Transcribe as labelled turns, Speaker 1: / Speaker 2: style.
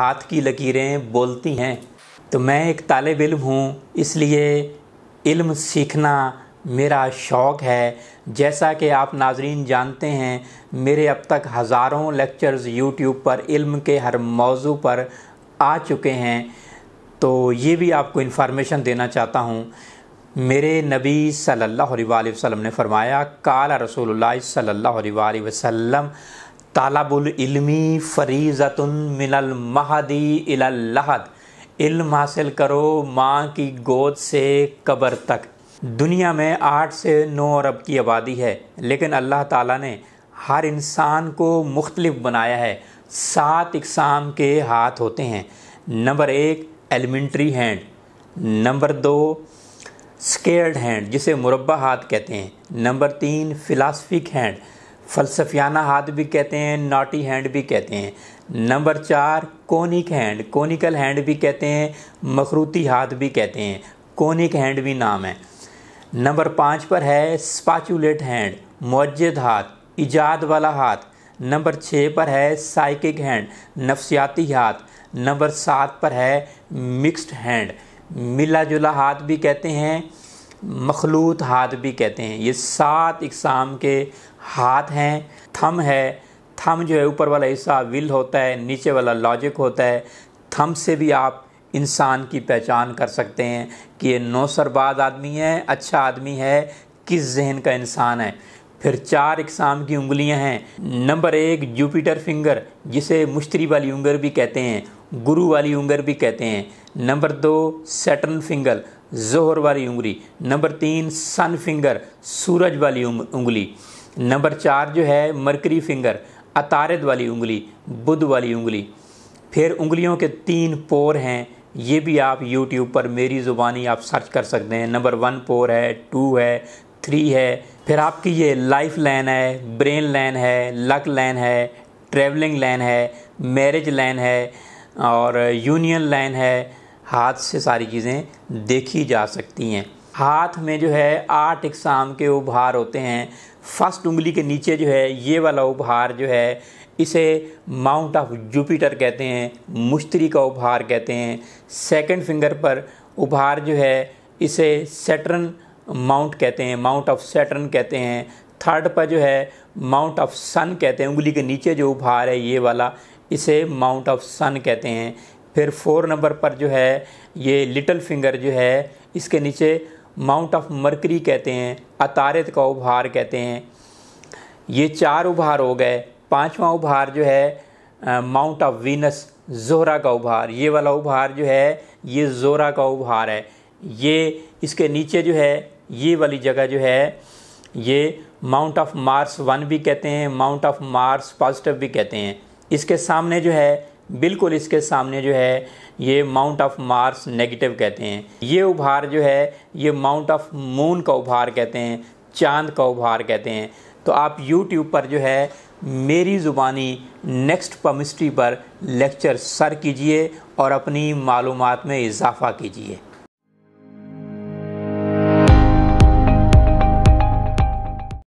Speaker 1: हाथ की लकीरें बोलती हैं तो मैं एक तालब इल्म हूँ इसलिए इल्म सीखना मेरा शौक़ है जैसा कि आप नाजरीन जानते हैं मेरे अब तक हज़ारों लेक्चर्स यूट्यूब पर इल्म के हर मौजू पर आ चुके हैं तो ये भी आपको इन्फॉर्मेशन देना चाहता हूँ मेरे नबी सल्लल्लाहु अलैहि वसल्लम ने फरमाया काला रसूलुल्लाह सल्लल्लाहु अलैहि वसल्लम तालाबुल इल्मी फरीज़तुन मिनल महदी इलहद इल्म हासिल करो माँ की गोद से कब्र तक दुनिया में आठ से नौ अरब की आबादी है लेकिन अल्लाह ताला ने हर इंसान को मुख्तलिफ बनाया है सात इकसाम के हाथ होते हैं नंबर एक एलिमेंट्री हैंड नंबर दो स्केर्ड हैंड जिसे मुरबा हाथ कहते हैं नंबर तीन फ़िलासफिक हैंड फलसफियाना हाथ भी कहते हैं नाटी हैंड भी कहते हैं नंबर चार कोनिक हैंड कोनिकल हैंड भी कहते हैं मखरूती हाथ भी कहते हैं कोनिक हैंड भी नाम है नंबर पाँच पर है स्पाचुलेट हैंड मजद हाथ इजाद वाला हाथ नंबर छः पर है साइकिक हैंड नफसियाती हाथ नंबर सात पर है मिक्स्ड हैंड मिला जुला हाथ भी कहते हैं मखलूत हाथ भी कहते हैं ये सात इकसाम के हाथ हैं थम है थम जो है ऊपर वाला हिस्सा विल होता है नीचे वाला लॉजिक होता है थम से भी आप इंसान की पहचान कर सकते हैं कि ये नौसरबाज आदमी है अच्छा आदमी है किस जहन का इंसान है फिर चार इकसाम की उंगलियां हैं नंबर एक जुपिटर फिंगर जिसे मुश्तरी वाली उंगर भी कहते हैं गुरु वाली उंगर भी कहते हैं नंबर दो सेटर्न फिंगर जोहर वाली उंगली नंबर तीन सन फिंगर सूरज वाली उंगली नंबर चार जो है मरकरी फिंगर अतारद वाली उंगली बुध वाली उंगली फिर उंगलियों के तीन पोर हैं ये भी आप यूट्यूब पर मेरी ज़ुबानी आप सर्च कर सकते हैं नंबर वन पोर है टू है थ्री है फिर आपकी ये लाइफ लाइन है ब्रेन लाइन है लक लाइन है ट्रैवलिंग लाइन है मैरिज लाइन है और यूनियन लाइन है हाथ से सारी चीज़ें देखी जा सकती हैं हाथ में जो है आठ इकसाम के उभार होते हैं फर्स्ट उंगली के नीचे जो है ये वाला उभार जो है इसे माउंट ऑफ जुपिटर कहते हैं मुश्तरी का उभार कहते हैं सेकंड फिंगर पर उभार जो है इसे सेटर्न माउंट कहते हैं माउंट ऑफ सेटर्न कहते हैं थर्ड पर जो है माउंट ऑफ सन कहते हैं उंगली के नीचे जो उभार है ये वाला इसे माउंट ऑफ सन कहते हैं फिर फोर नंबर पर जो है ये लिटल फिंगर जो है इसके नीचे माउंट ऑफ मरकरी कहते हैं अतारत का उभार कहते हैं ये चार उभार हो गए पांचवा उभार जो है माउंट ऑफ वीनस जोहरा का उभार ये वाला उभार जो है ये जोरा का उभार है ये इसके नीचे जो है ये वाली जगह जो है ये माउंट ऑफ मार्स वन भी कहते हैं माउंट ऑफ मार्स पॉजिटिव भी कहते हैं इसके सामने जो है बिल्कुल इसके सामने जो है ये माउंट ऑफ मार्स नेगेटिव कहते हैं ये उभार जो है ये माउंट ऑफ मून का उभार कहते हैं चांद का उभार कहते हैं तो आप यूट्यूब पर जो है मेरी ज़ुबानी नेक्स्ट पमिस्ट्री पर लेक्चर सर कीजिए और अपनी मालूमात में इजाफ़ा कीजिए